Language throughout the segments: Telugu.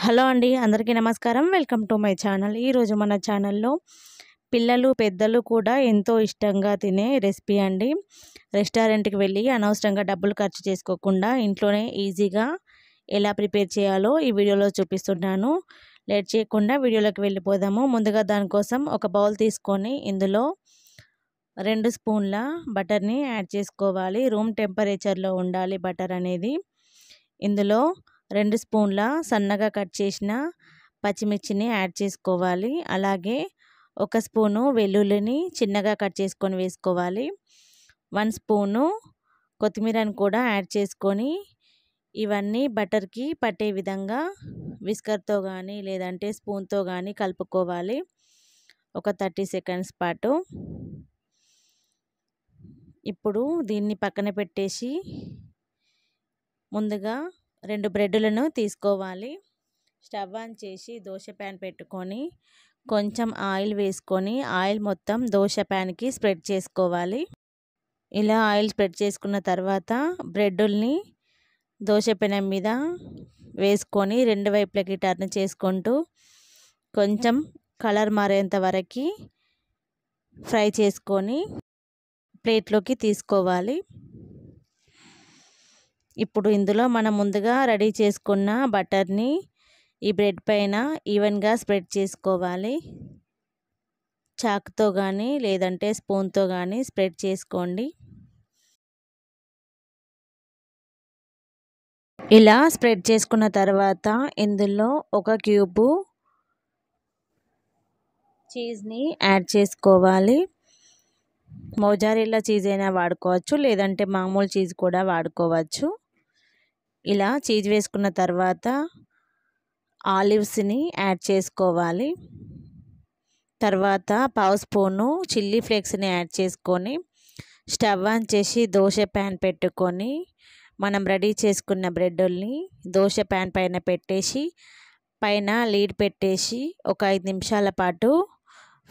హలో అండి అందరికీ నమస్కారం వెల్కమ్ టు మై ఛానల్ ఈరోజు మన ఛానల్లో పిల్లలు పెద్దలు కూడా ఎంతో ఇష్టంగా తినే రెసిపీ అండి రెస్టారెంట్కి వెళ్ళి అనవసరంగా డబ్బులు ఖర్చు చేసుకోకుండా ఇంట్లోనే ఈజీగా ఎలా ప్రిపేర్ చేయాలో ఈ వీడియోలో చూపిస్తున్నాను లేట్ చేయకుండా వీడియోలోకి వెళ్ళిపోదాము ముందుగా దానికోసం ఒక బౌల్ తీసుకొని ఇందులో రెండు స్పూన్ల బటర్ని యాడ్ చేసుకోవాలి రూమ్ టెంపరేచర్లో ఉండాలి బటర్ అనేది ఇందులో రెండు స్పూన్ల సన్నగా కట్ చేసిన పచ్చిమిర్చిని యాడ్ చేసుకోవాలి అలాగే ఒక స్పూను వెల్లుల్లిని చిన్నగా కట్ చేసుకొని వేసుకోవాలి వన్ స్పూను కొత్తిమీరని కూడా యాడ్ చేసుకొని ఇవన్నీ బటర్కి పట్టే విధంగా విస్కర్తో కానీ లేదంటే స్పూన్తో కానీ కలుపుకోవాలి ఒక థర్టీ సెకండ్స్ పాటు ఇప్పుడు దీన్ని పక్కన పెట్టేసి ముందుగా రెండు బ్రెడ్లను తీసుకోవాలి స్టవ్ ఆన్ చేసి దోశ ప్యాన్ పెట్టుకొని కొంచెం ఆయిల్ వేసుకొని ఆయిల్ మొత్తం దోశ ప్యాన్కి స్ప్రెడ్ చేసుకోవాలి ఇలా ఆయిల్ స్ప్రెడ్ చేసుకున్న తర్వాత బ్రెడ్డుల్ని దోశ పెనం మీద వేసుకొని రెండు వైపులకి టర్న్ చేసుకుంటూ కొంచెం కలర్ మారేంత వరకు ఫ్రై చేసుకొని ప్లేట్లోకి తీసుకోవాలి ఇప్పుడు ఇందులో మనం ముందుగా రెడీ చేసుకున్న బటర్ని ఈ బ్రెడ్ పైన ఈవెన్గా స్ప్రెడ్ చేసుకోవాలి చాక్తో కానీ లేదంటే స్పూన్తో కానీ స్ప్రెడ్ చేసుకోండి ఇలా స్ప్రెడ్ చేసుకున్న తర్వాత ఇందులో ఒక క్యూబు చీజ్ని యాడ్ చేసుకోవాలి మోజారిల్లా చీజ్ అయినా వాడుకోవచ్చు లేదంటే మామూలు చీజ్ కూడా వాడుకోవచ్చు ఇలా చీజ్ వేసుకున్న తర్వాత ఆలివ్స్ని యాడ్ చేసుకోవాలి తర్వాత పావు స్పూను చిల్లీ ఫ్లేక్స్ని యాడ్ చేసుకొని స్టవ్ ఆన్ చేసి దోశ ప్యాన్ పెట్టుకొని మనం రెడీ చేసుకున్న బ్రెడ్ని దోశ ప్యాన్ పైన పెట్టేసి పైన లీడ్ పెట్టేసి ఒక ఐదు నిమిషాల పాటు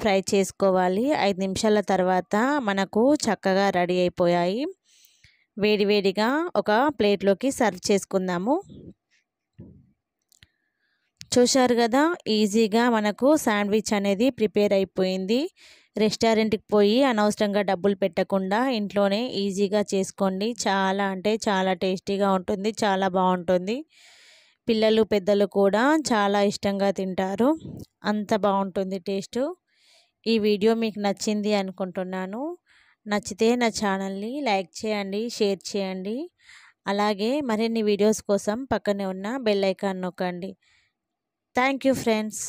ఫ్రై చేసుకోవాలి ఐదు నిమిషాల తర్వాత మనకు చక్కగా రెడీ అయిపోయాయి వేడివేడిగా ఒక ప్లేట్లోకి సర్వ్ చేసుకుందాము చూశారు కదా ఈజీగా మనకు శాండ్విచ్ అనేది ప్రిపేర్ అయిపోయింది రెస్టారెంట్కి పోయి అనవసరంగా డబ్బులు పెట్టకుండా ఇంట్లోనే ఈజీగా చేసుకోండి చాలా అంటే చాలా టేస్టీగా ఉంటుంది చాలా బాగుంటుంది పిల్లలు పెద్దలు కూడా చాలా ఇష్టంగా తింటారు అంత బాగుంటుంది టేస్ట్ ఈ వీడియో మీకు నచ్చింది అనుకుంటున్నాను నచ్చితే నా ఛానల్ని లైక్ చేయండి షేర్ చేయండి అలాగే మరిన్ని వీడియోస్ కోసం పక్కనే ఉన్న బెల్ ఐకాన్ నొక్కండి థ్యాంక్ యూ ఫ్రెండ్స్